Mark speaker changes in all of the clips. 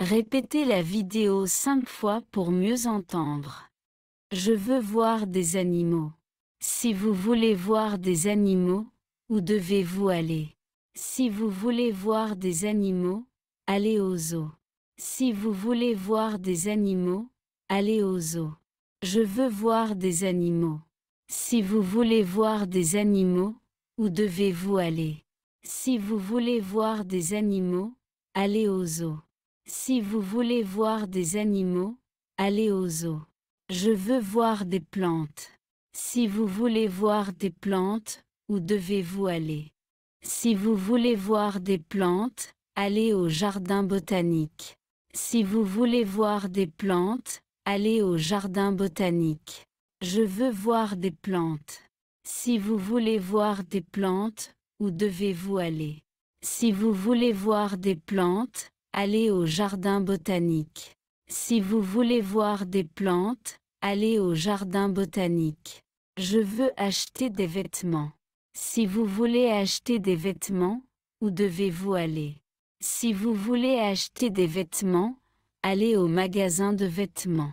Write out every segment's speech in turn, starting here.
Speaker 1: Répétez la vidéo cinq fois pour mieux entendre. Je veux voir des animaux. Si vous voulez voir des animaux, où devez-vous aller Si vous voulez voir des animaux, allez au zoo. Si vous voulez voir des animaux, allez au zoo. Je veux voir des animaux. Si vous voulez voir des animaux, où devez-vous aller Si vous voulez voir des animaux, allez aux zoo. Si vous voulez voir des animaux, allez au zoo. Je veux voir des plantes. Si vous voulez voir des plantes, où devez-vous aller Si vous voulez voir des plantes, allez au jardin botanique. Si vous voulez voir des plantes, allez au jardin botanique. Je veux voir des plantes. Si vous voulez voir des plantes, où devez-vous aller Si vous voulez voir des plantes, allez au jardin botanique. Si vous voulez voir des plantes, allez au jardin botanique. Je veux acheter des vêtements. Si vous voulez acheter des vêtements, où devez-vous aller Si vous voulez acheter des vêtements, allez au magasin de vêtements.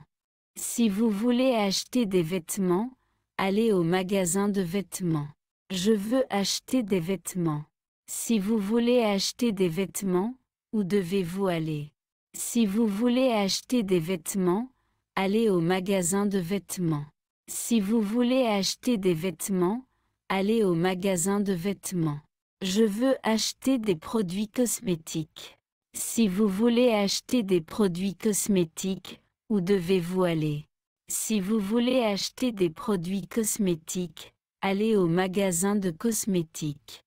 Speaker 1: Si vous voulez acheter des vêtements, allez au magasin de vêtements. Je veux acheter des vêtements. Si vous voulez acheter des vêtements, où devez-vous aller Si vous voulez acheter des vêtements, allez au magasin de vêtements. Si vous voulez acheter des vêtements, allez au magasin de vêtements. Je veux acheter des produits cosmétiques. Si vous voulez acheter des produits cosmétiques, où devez-vous aller Si vous voulez acheter des produits cosmétiques, allez au magasin de cosmétiques.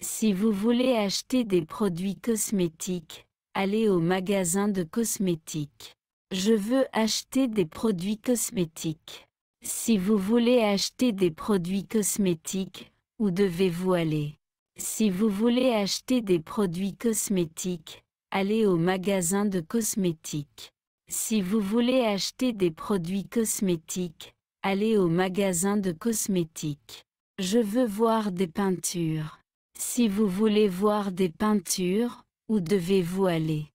Speaker 1: Si vous voulez acheter des produits cosmétiques, allez au magasin de cosmétiques. Je veux acheter des produits cosmétiques. Si vous voulez acheter des produits cosmétiques, où devez-vous aller Si vous voulez acheter des produits cosmétiques, allez au magasin de cosmétiques. Si vous voulez acheter des produits cosmétiques, allez au magasin de cosmétiques. Je veux voir des peintures. Si vous voulez voir des peintures, où devez-vous aller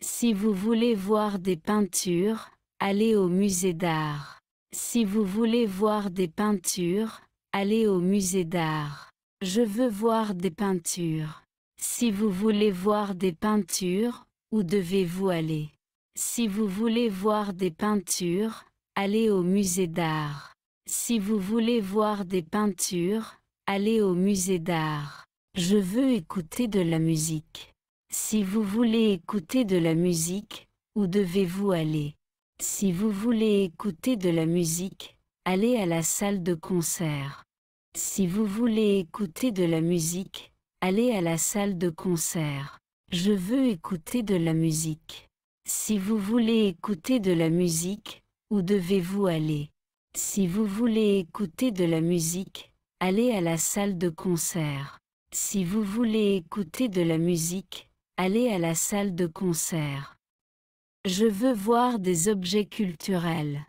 Speaker 1: Si vous voulez voir des peintures, allez au musée d'art. Si vous voulez voir des peintures, allez au musée d'art. Je veux voir des peintures. Si vous voulez voir des peintures, où devez-vous aller Si vous voulez voir des peintures, allez au musée d'art. Si vous voulez voir des peintures, allez au musée d'art. Je veux écouter de la musique. Si vous voulez écouter de la musique, où devez-vous aller Si vous voulez écouter de la musique, allez à la salle de concert. Si vous voulez écouter de la musique, allez à la salle de concert. Je veux écouter de la musique. Si vous voulez écouter de la musique, où devez-vous aller Si vous voulez écouter de la musique, allez à la salle de concert. Si vous voulez écouter de la musique, allez à la salle de concert. Je veux voir des objets culturels.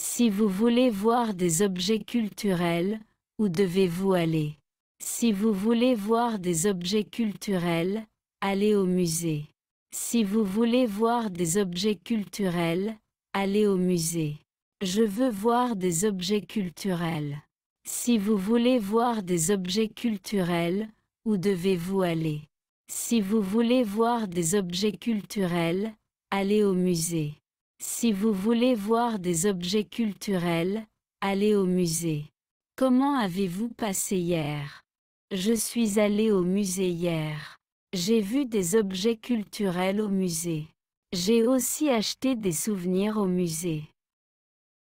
Speaker 1: Si vous voulez voir des objets culturels, où devez-vous aller Si vous voulez voir des objets culturels, allez au musée. Si vous voulez voir des objets culturels, allez au musée. Je veux voir des objets culturels. Si vous voulez voir des objets culturels, où devez-vous aller Si vous voulez voir des objets culturels, allez au musée. Si vous voulez voir des objets culturels, allez au musée. Comment avez-vous passé hier Je suis allé au musée hier. J'ai vu des objets culturels au musée. J'ai aussi acheté des souvenirs au musée.